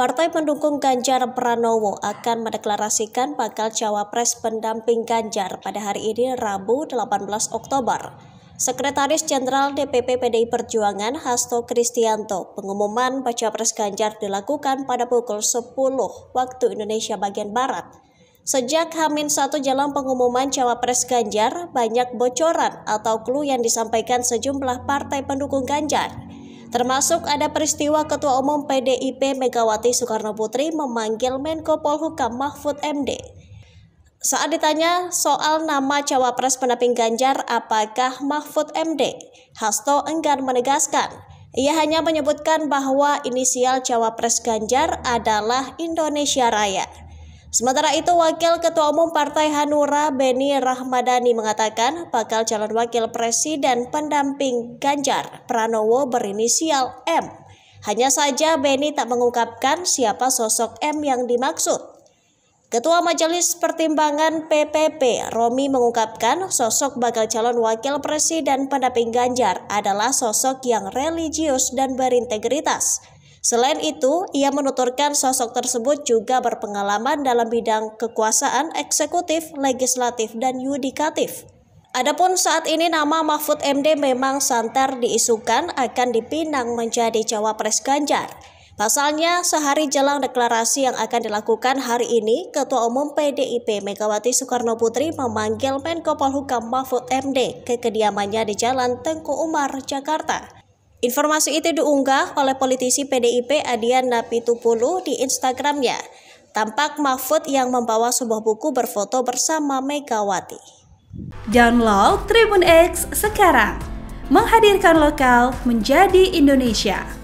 Partai pendukung Ganjar Pranowo akan mendeklarasikan bakal cawapres pendamping Ganjar pada hari ini Rabu 18 Oktober. Sekretaris Jenderal DPP PDI Perjuangan Hasto Kristianto, pengumuman baca pres Ganjar dilakukan pada pukul 10 waktu Indonesia bagian Barat. Sejak Hamin satu jalan pengumuman cawapres Ganjar, banyak bocoran atau clue yang disampaikan sejumlah partai pendukung Ganjar. Termasuk ada peristiwa Ketua Umum PDIP Megawati Soekarno Putri memanggil Menko Polhukam Mahfud MD. Saat ditanya soal nama cawapres pendamping Ganjar apakah Mahfud MD, Hasto enggan menegaskan. Ia hanya menyebutkan bahwa inisial cawapres Ganjar adalah Indonesia Raya. Sementara itu, Wakil Ketua Umum Partai Hanura Beni Rahmadani mengatakan bakal calon wakil presiden pendamping Ganjar Pranowo berinisial M. Hanya saja Beni tak mengungkapkan siapa sosok M yang dimaksud. Ketua Majelis Pertimbangan PPP Romi mengungkapkan sosok bakal calon wakil presiden pendamping Ganjar adalah sosok yang religius dan berintegritas. Selain itu, ia menuturkan sosok tersebut juga berpengalaman dalam bidang kekuasaan eksekutif, legislatif, dan yudikatif. Adapun saat ini nama Mahfud MD memang santer diisukan akan dipinang menjadi cawapres Ganjar. Pasalnya, sehari jelang deklarasi yang akan dilakukan hari ini, Ketua Umum PDIP Megawati Soekarno Putri memanggil Menko Polhukam Mahfud MD ke kediamannya di Jalan Tengku Umar, Jakarta. Informasi itu diunggah oleh politisi PDIP Adian Napitupulu di Instagramnya. Tampak Mahfud yang membawa sebuah buku berfoto bersama Megawati. Download Tribun X sekarang. Menghadirkan lokal menjadi Indonesia.